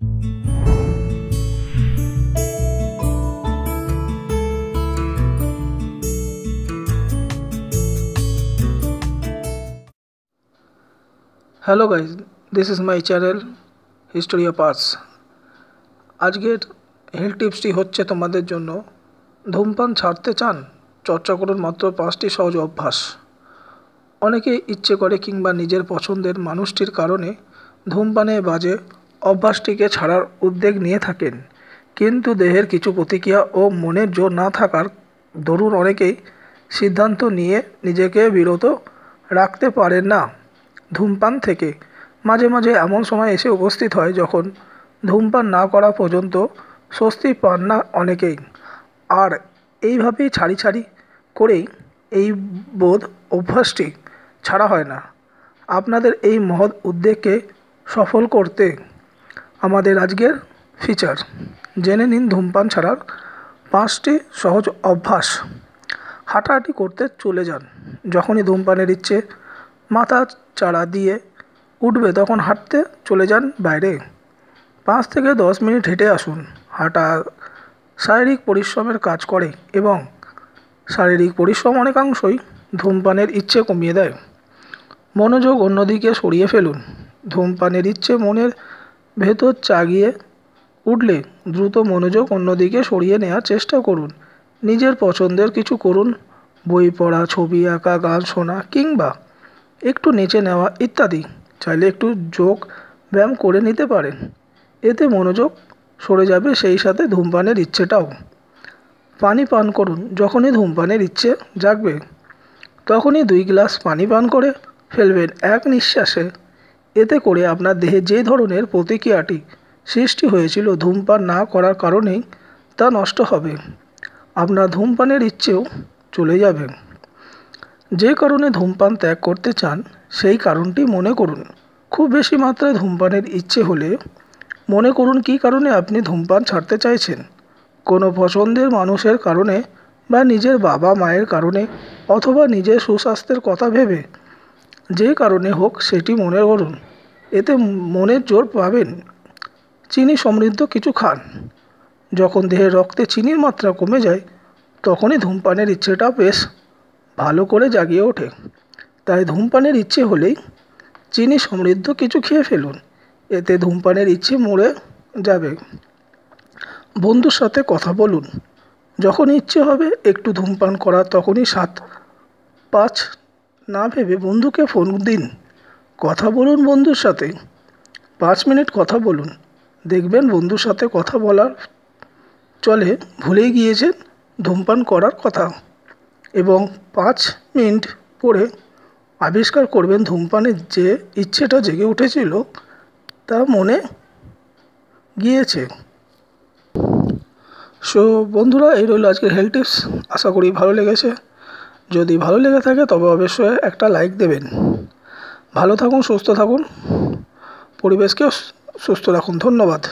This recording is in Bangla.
hello guys this is my channel history of arts আজকের হেল টিপসটি হচ্ছে তোমাদের জন্য ধূমপান ছাড়তে চান চর্চা করুন মাত্র পাঁচটি সহজ অভ্যাস অনেকে ইচ্ছে করে কিংবা নিজের পছন্দের মানুষটির কারণে ধূমপানে বাজে অভ্যাসটিকে ছাড়ার উদ্যোগ নিয়ে থাকেন কিন্তু দেহের কিছু প্রতিক্রিয়া ও মনের জোর না থাকার দরুন অনেকেই সিদ্ধান্ত নিয়ে নিজেকে বিরত রাখতে পারেন না ধূমপান থেকে মাঝে মাঝে এমন সময় এসে উপস্থিত হয় যখন ধূমপান না করা পর্যন্ত স্বস্তি পান না অনেকেই আর এইভাবেই ছাড়ি ছাড়ি করেই এই বোধ অভ্যাসটি ছাড়া হয় না আপনাদের এই মহৎ উদ্যোগকে সফল করতে আমাদের আজকের ফিচার জেনে নিন ধূমপান ছাড়ার পাঁচটি সহজ অভ্যাস হাঁটাহাঁটি করতে চলে যান যখনই ধূমপানের ইচ্ছে মাথা চাড়া দিয়ে উঠবে তখন হাঁটতে চলে যান বাইরে পাঁচ থেকে দশ মিনিট হেঁটে আসুন হাঁটা শারীরিক পরিশ্রমের কাজ করে এবং শারীরিক পরিশ্রম অনেকাংশই ধূমপানের ইচ্ছে কমিয়ে দেয় মনোযোগ অন্যদিকে সরিয়ে ফেলুন ধূমপানের ইচ্ছে মনের ভেতর চাগিয়ে উঠলে দ্রুত মনোযোগ অন্যদিকে সরিয়ে নেওয়ার চেষ্টা করুন নিজের পছন্দের কিছু করুন বই পড়া ছবি আঁকা গান শোনা কিংবা একটু নেচে নেওয়া ইত্যাদি চাইলে একটু যোগ ব্যায়াম করে নিতে পারেন এতে মনোযোগ সরে যাবে সেই সাথে ধূমপানের ইচ্ছেটাও পানি পান করুন যখনই ধূমপানের ইচ্ছে জাগবে তখনই দুই গ্লাস পানি পান করে ফেলবেন এক নিঃশ্বাসে এতে করে আপনার দেহে যে ধরনের প্রতিক্রিয়াটি সৃষ্টি হয়েছিল ধূমপান না করার কারণেই তা নষ্ট হবে আপনার ধূমপানের ইচ্ছেও চলে যাবে যে কারণে ধূমপান ত্যাগ করতে চান সেই কারণটি মনে করুন খুব বেশি মাত্রায় ধূমপানের ইচ্ছে হলে মনে করুন কী কারণে আপনি ধূমপান ছাড়তে চাইছেন কোনো পছন্দের মানুষের কারণে বা নিজের বাবা মায়ের কারণে অথবা নিজের সুস্বাস্থ্যের কথা ভেবে যে কারণে হোক সেটি মনে করুন এতে মনের জোর পাবেন চিনি সমৃদ্ধ কিছু খান যখন দেহের রক্তে চিনির মাত্রা কমে যায় তখনই ধূমপানের ইচ্ছেটা বেশ ভালো করে জাগিয়ে ওঠে তাই ধূমপানের ইচ্ছে হলেই চিনি সমৃদ্ধ কিছু খেয়ে ফেলুন এতে ধূমপানের ইচ্ছে মরে যাবে বন্ধুর সাথে কথা বলুন যখন ইচ্ছে হবে একটু ধূমপান করা তখনই সাত পাঁচ না ভেবে বন্ধুকে ফোন দিন কথা বলুন বন্ধুর সাথে পাঁচ মিনিট কথা বলুন দেখবেন বন্ধুর সাথে কথা বলার চলে ভুলেই গিয়েছেন ধূমপান করার কথা এবং পাঁচ মিনিট পরে আবিষ্কার করবেন ধূমপানের যে ইচ্ছেটা জেগে উঠেছিল তা মনে গিয়েছে সো বন্ধুরা এই রইল আজকের হেলথ টিপস আশা করি ভালো লেগেছে যদি ভালো লেগে থাকে তবে অবশ্যই একটা লাইক দেবেন ভালো থাকুন সুস্থ থাকুন পরিবেশকেও সুস্থ রাখুন ধন্যবাদ